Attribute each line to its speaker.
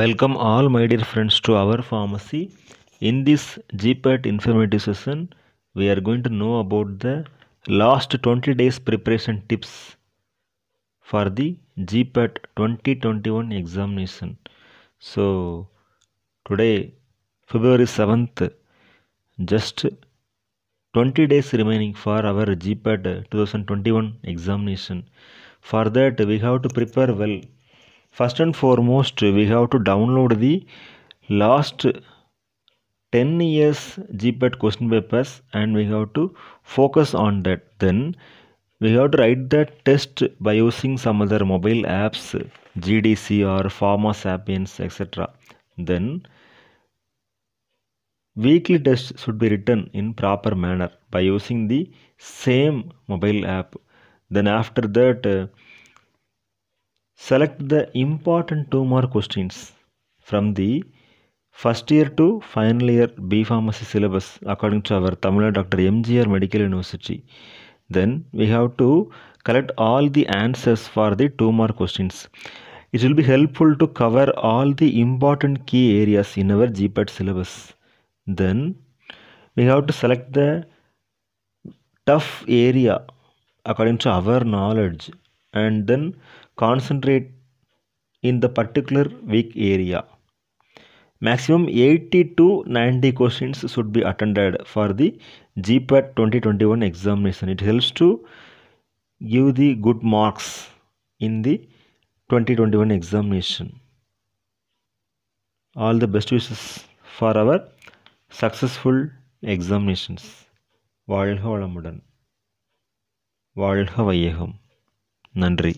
Speaker 1: Welcome all my dear friends to our pharmacy. In this GPAT informative session, we are going to know about the last 20 days preparation tips for the GPAT 2021 examination. So today February 7th, just 20 days remaining for our GPAT 2021 examination. For that we have to prepare well first and foremost we have to download the last 10 years GPAT question papers and we have to focus on that then we have to write that test by using some other mobile apps GDC or Pharma Sapiens etc then weekly test should be written in proper manner by using the same mobile app then after that uh, Select the important two more questions from the first year to final year B Pharmacy syllabus according to our Tamil Dr. MGR Medical University. Then we have to collect all the answers for the two more questions. It will be helpful to cover all the important key areas in our GPAT syllabus. Then we have to select the tough area according to our knowledge and then concentrate in the particular weak area. Maximum 80 to 90 questions should be attended for the GPAT 2021 examination. It helps to give the good marks in the 2021 examination. All the best wishes for our successful examinations. வாழ்க வளமுடன் வாழ்க வையகம் Nandri.